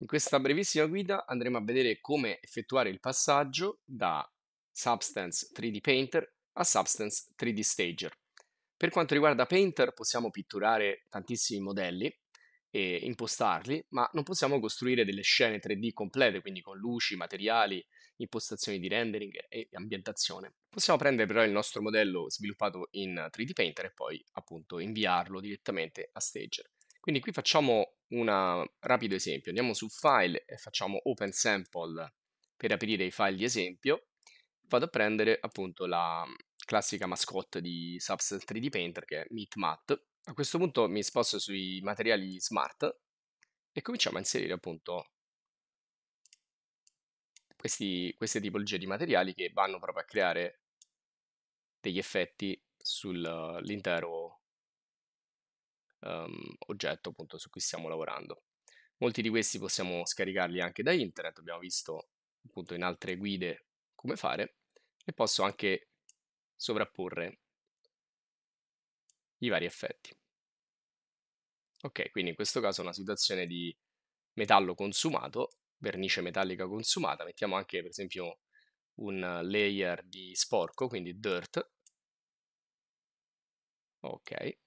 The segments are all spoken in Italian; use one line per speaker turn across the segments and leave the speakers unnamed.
In questa brevissima guida andremo a vedere come effettuare il passaggio da Substance 3D Painter a Substance 3D Stager. Per quanto riguarda Painter possiamo pitturare tantissimi modelli e impostarli, ma non possiamo costruire delle scene 3D complete, quindi con luci, materiali, impostazioni di rendering e ambientazione. Possiamo prendere però il nostro modello sviluppato in 3D Painter e poi appunto inviarlo direttamente a Stager. Quindi qui facciamo un rapido esempio, andiamo su file e facciamo open sample per aprire i file di esempio, vado a prendere appunto la classica mascotte di Substance 3D Painter che è MeetMat. A questo punto mi sposto sui materiali smart e cominciamo a inserire appunto questi, queste tipologie di materiali che vanno proprio a creare degli effetti sull'intero um, oggetto appunto su cui stiamo lavorando. Molti di questi possiamo scaricarli anche da internet, abbiamo visto appunto in altre guide come fare e posso anche sovrapporre i vari effetti. Ok, quindi in questo caso è una situazione di metallo consumato, vernice metallica consumata, mettiamo anche per esempio un layer di sporco, quindi dirt. Ok,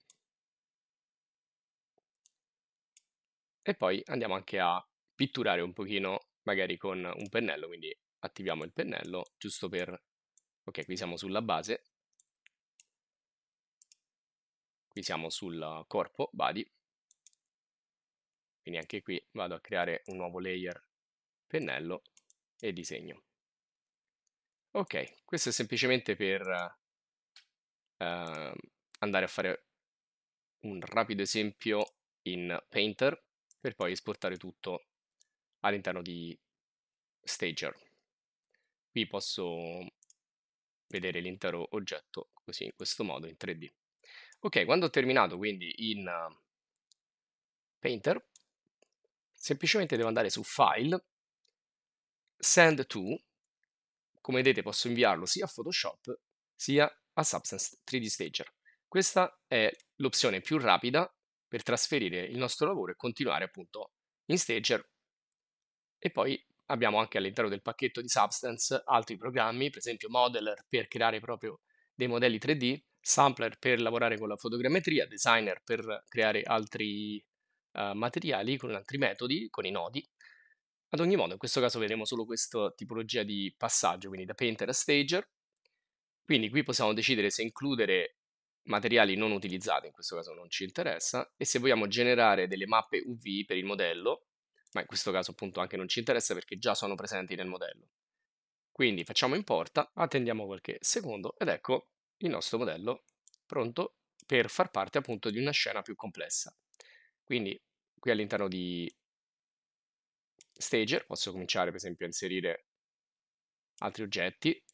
E poi andiamo anche a pitturare un pochino, magari con un pennello, quindi attiviamo il pennello, giusto per... Ok, qui siamo sulla base, qui siamo sul corpo, body, quindi anche qui vado a creare un nuovo layer, pennello e disegno. Ok, questo è semplicemente per eh, andare a fare un rapido esempio in Painter per poi esportare tutto all'interno di Stager. Qui posso vedere l'intero oggetto così in questo modo in 3D. Ok, quando ho terminato quindi in eh, Painter, semplicemente devo andare su File, Send to, come vedete posso inviarlo sia a Photoshop sia a Substance 3D Stager. Questa è l'opzione più rapida per trasferire il nostro lavoro e continuare appunto in Stager. E poi abbiamo anche all'interno del pacchetto di Substance altri programmi, per esempio Modeler per creare proprio dei modelli 3D, Sampler per lavorare con la fotogrammetria, Designer per creare altri uh, materiali con altri metodi, con i nodi. Ad ogni modo, in questo caso vedremo solo questa tipologia di passaggio, quindi da Painter a Stager. Quindi qui possiamo decidere se includere materiali non utilizzati, in questo caso non ci interessa, e se vogliamo generare delle mappe UV per il modello, ma in questo caso appunto anche non ci interessa perché già sono presenti nel modello. Quindi facciamo importa, attendiamo qualche secondo ed ecco il nostro modello pronto per far parte appunto di una scena più complessa. Quindi qui all'interno di Stager posso cominciare per esempio a inserire altri oggetti,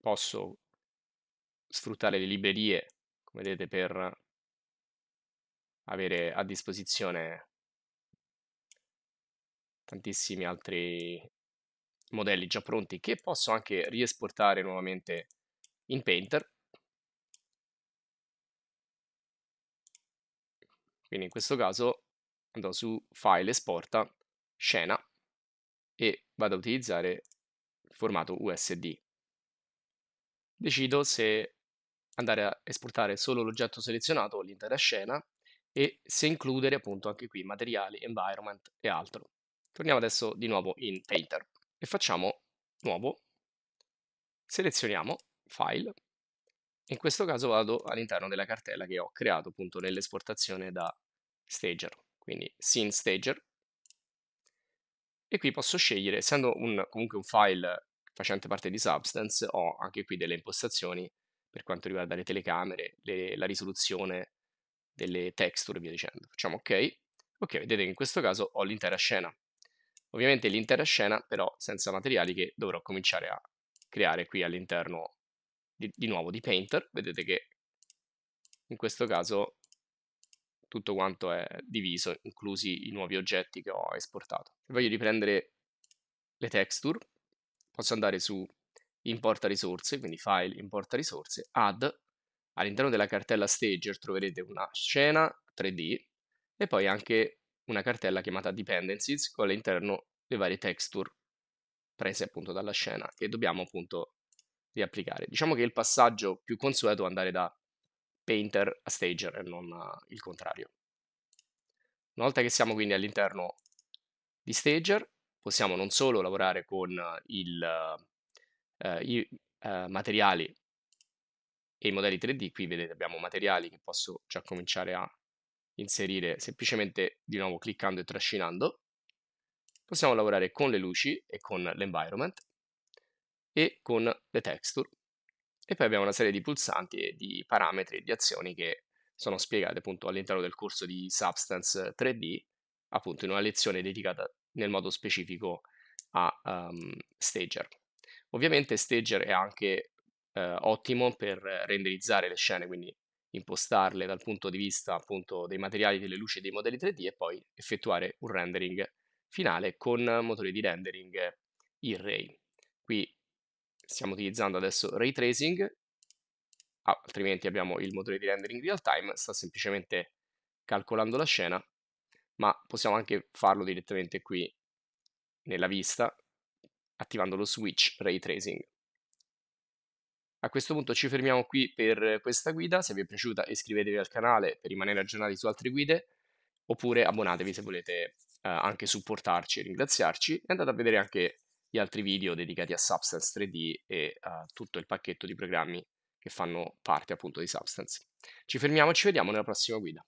posso sfruttare le librerie vedete, per avere a disposizione tantissimi altri modelli già pronti che posso anche riesportare nuovamente in Painter. Quindi in questo caso andrò su File Esporta, Scena e vado a utilizzare il formato USD. Decido se andare a esportare solo l'oggetto selezionato o l'intera scena e se includere appunto anche qui materiali, environment e altro. Torniamo adesso di nuovo in Painter e facciamo nuovo, selezioniamo file, in questo caso vado all'interno della cartella che ho creato appunto nell'esportazione da stager, quindi Scene stager, e qui posso scegliere, essendo un, comunque un file facente parte di Substance, ho anche qui delle impostazioni per quanto riguarda le telecamere, le, la risoluzione delle texture e via dicendo. Facciamo ok. Ok, vedete che in questo caso ho l'intera scena. Ovviamente l'intera scena però senza materiali che dovrò cominciare a creare qui all'interno di, di nuovo di Painter. Vedete che in questo caso tutto quanto è diviso, inclusi i nuovi oggetti che ho esportato. voglio riprendere le texture, posso andare su importa risorse, quindi file importa risorse, add, all'interno della cartella stager troverete una scena 3D e poi anche una cartella chiamata dependencies con all'interno le varie texture prese appunto dalla scena che dobbiamo appunto riapplicare. Diciamo che il passaggio più consueto è andare da painter a stager e non il contrario. Una volta che siamo quindi all'interno di stager possiamo non solo lavorare con il eh, i eh, materiali e i modelli 3D, qui vedete abbiamo materiali che posso già cominciare a inserire semplicemente di nuovo cliccando e trascinando. Possiamo lavorare con le luci e con l'environment e con le texture. E poi abbiamo una serie di pulsanti e di parametri e di azioni che sono spiegate appunto all'interno del corso di Substance 3D, appunto in una lezione dedicata nel modo specifico a um, Stager. Ovviamente Stager è anche eh, ottimo per renderizzare le scene, quindi impostarle dal punto di vista appunto dei materiali, delle luci e dei modelli 3D e poi effettuare un rendering finale con motore di rendering in Ray. Qui stiamo utilizzando adesso Ray Tracing, ah, altrimenti abbiamo il motore di rendering real time, sta semplicemente calcolando la scena, ma possiamo anche farlo direttamente qui nella vista, attivando lo switch ray tracing. A questo punto ci fermiamo qui per questa guida, se vi è piaciuta iscrivetevi al canale per rimanere aggiornati su altre guide, oppure abbonatevi se volete eh, anche supportarci e ringraziarci, e andate a vedere anche gli altri video dedicati a Substance 3D e a eh, tutto il pacchetto di programmi che fanno parte appunto di Substance. Ci fermiamo e ci vediamo nella prossima guida.